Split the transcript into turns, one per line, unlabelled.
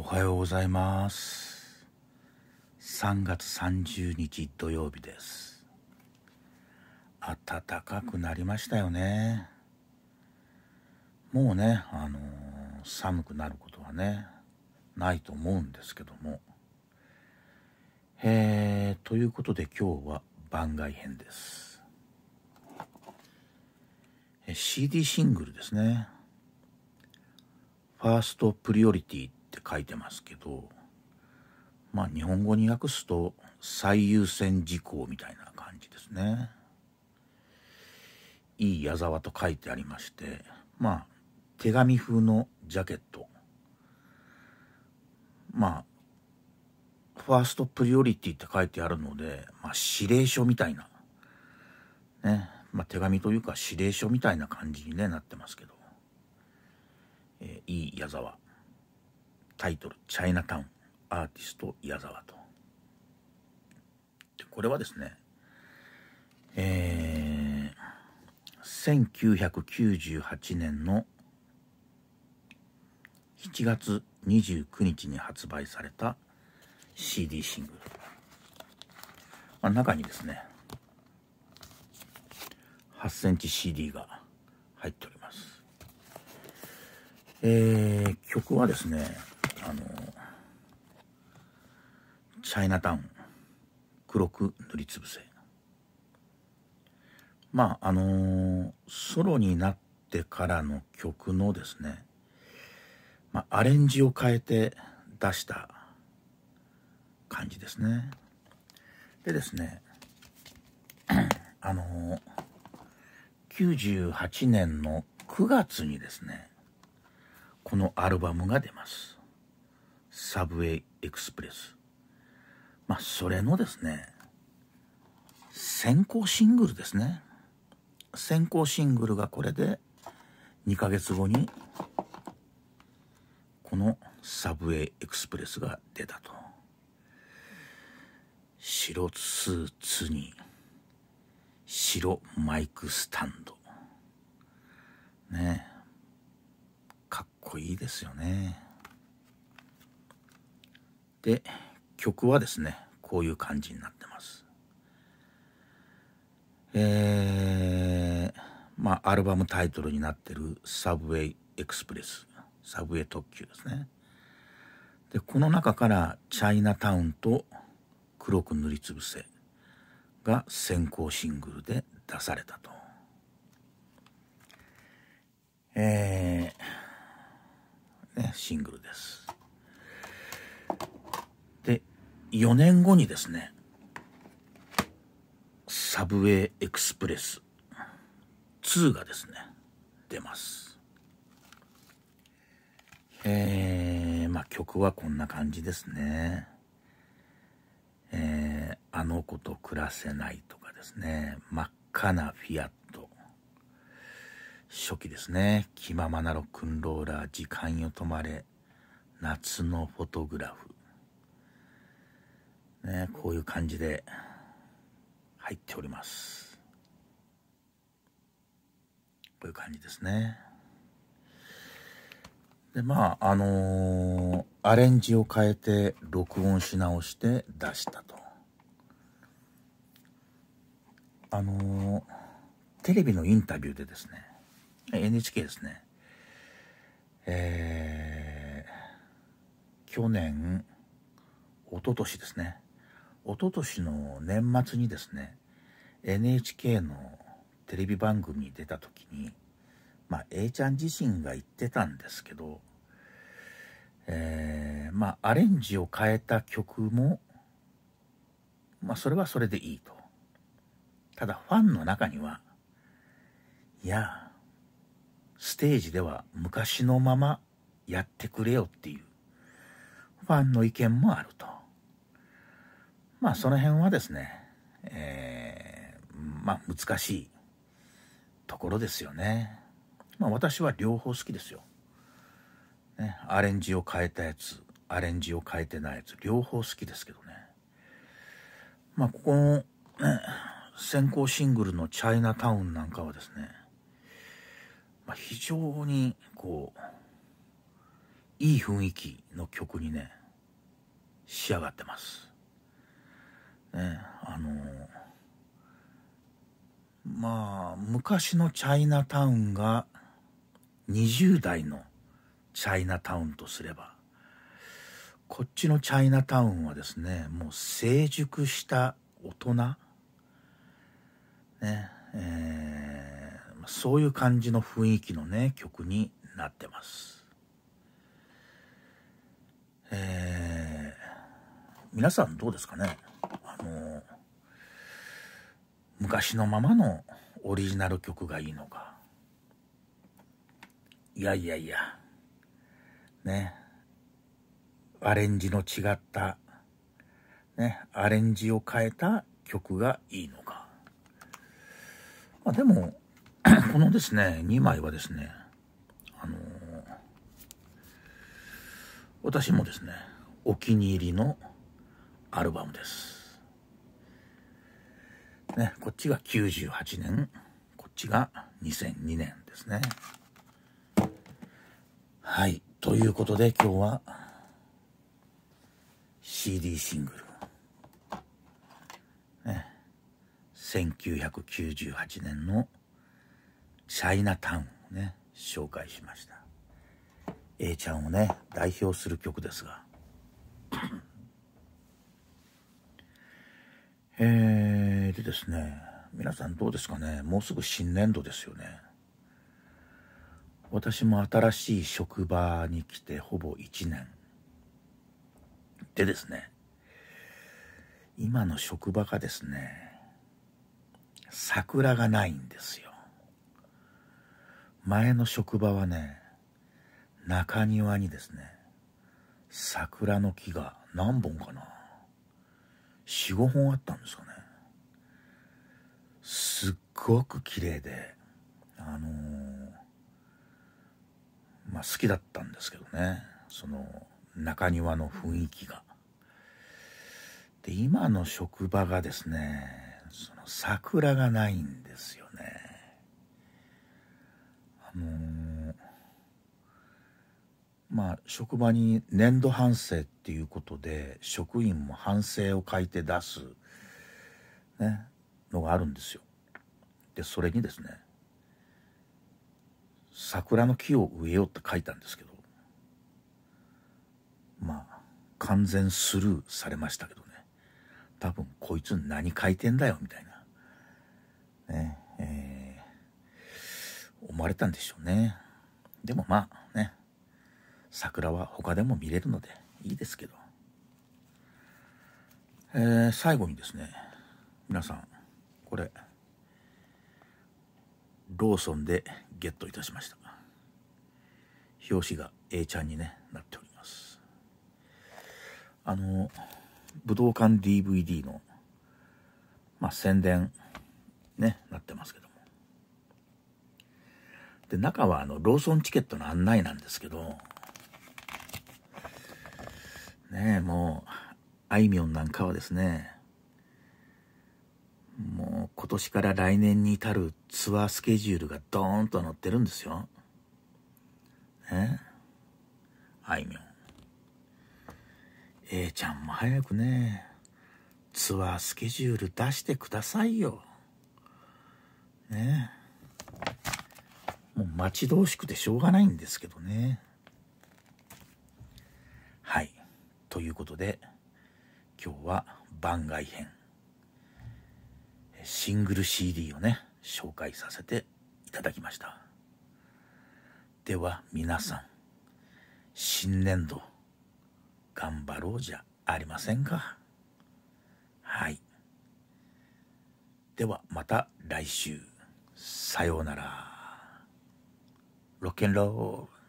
おはようございます3月30日土曜日です暖かくなりましたよねもうねあのー、寒くなることはねないと思うんですけどもえー、ということで今日は番外編ですえ CD シングルですねファーストプリオリティって書いてますけどまあ日本語に訳すと最優先事項みたいな感じですね。いい矢沢と書いてありましてまあ手紙風のジャケットまあファーストプリオリティって書いてあるので、まあ、指令書みたいな、ねまあ、手紙というか指令書みたいな感じに、ね、なってますけど、えー、いい矢沢。タイトル「チャイナタウンアーティスト矢沢と」とこれはですねえー、1998年の7月29日に発売された CD シングル、まあ、中にですね8センチ CD が入っておりますえー、曲はですねあのチャイナタウン黒く塗りつぶせまああのー、ソロになってからの曲のですね、まあ、アレンジを変えて出した感じですねでですね あのー、98年の9月にですねこのアルバムが出ますサブウェイエクスプレス。まあ、それのですね、先行シングルですね。先行シングルがこれで、2ヶ月後に、このサブウェイエクスプレスが出たと。白スーツに、白マイクスタンド。ねかっこいいですよね。で曲はですねこういう感じになってますえー、まあアルバムタイトルになってる「サブウェイ・エクスプレス」「サブウェイ特急」ですねでこの中から「チャイナタウン」と「黒く塗りつぶせ」が先行シングルで出されたとえー、ね、シングルです4年後にですねサブウェイエクスプレス2がですね出ますえー、まあ曲はこんな感じですねえー、あの子と暮らせないとかですね真っ赤なフィアット初期ですね気ままなロックンローラー時間よ止まれ夏のフォトグラフね、こういう感じで入っておりますこういう感じですねでまああのー、アレンジを変えて録音し直して出したとあのー、テレビのインタビューでですね NHK ですねえー、去年おととしですね一昨年の年末にですね NHK のテレビ番組に出た時にまあ A ちゃん自身が言ってたんですけど、えー、まあアレンジを変えた曲もまあそれはそれでいいとただファンの中にはいやステージでは昔のままやってくれよっていうファンの意見もあると。まあその辺はですね、えー、まあ難しいところですよね。まあ私は両方好きですよ。ね、アレンジを変えたやつ、アレンジを変えてないやつ、両方好きですけどね。まあここの、ね、先行シングルのチャイナタウンなんかはですね、まあ、非常にこう、いい雰囲気の曲にね、仕上がってます。ねあのまあ昔のチャイナタウンが20代のチャイナタウンとすればこっちのチャイナタウンはですねもう成熟した大人ねえー、そういう感じの雰囲気のね曲になってます。えー、皆さんどうですかね昔のままのオリジナル曲がいいのかいやいやいやねアレンジの違った、ね、アレンジを変えた曲がいいのか。まあ、でも、このですね、2枚はですね、あのー、私もですね、お気に入りのアルバムです。ね、こっちが98年、こっちが2002年ですね。はい。ということで今日は CD シングル。ね、1998年のチャイナタウンをね、紹介しました。A ちゃんをね、代表する曲ですが。えーですね皆さんどうですかねもうすぐ新年度ですよね私も新しい職場に来てほぼ1年でですね今の職場がですね桜がないんですよ前の職場はね中庭にですね桜の木が何本かな45本あったんですかねすっごく綺麗であのー、まあ好きだったんですけどねその中庭の雰囲気が。で今の職場がですねその桜がないんですよね。あのー、まあ職場に年度反省っていうことで職員も反省を書いて出す、ね、のがあるんですよ。でそれにですね「桜の木を植えよう」って書いたんですけどまあ完全スルーされましたけどね多分こいつ何書いてんだよみたいなねえー、思われたんでしょうねでもまあね桜は他でも見れるのでいいですけど、えー、最後にですね皆さんこれローソンでゲットいたしました表紙が A ちゃんに、ね、なっておりますあの武道館 DVD の、まあ、宣伝ねなってますけどもで中はあのローソンチケットの案内なんですけどねえもうあいみょんなんかはですねもう今年から来年に至るツアースケジュールがドーンと載ってるんですよ。ねあいみょん。A ちゃんも早くね、ツアースケジュール出してくださいよ。ねもう待ち遠しくてしょうがないんですけどね。はい。ということで、今日は番外編。シングル CD をね、紹介させていただきました。では皆さん、新年度、頑張ろうじゃありませんか。はい。ではまた来週。さようなら。ロケンロール。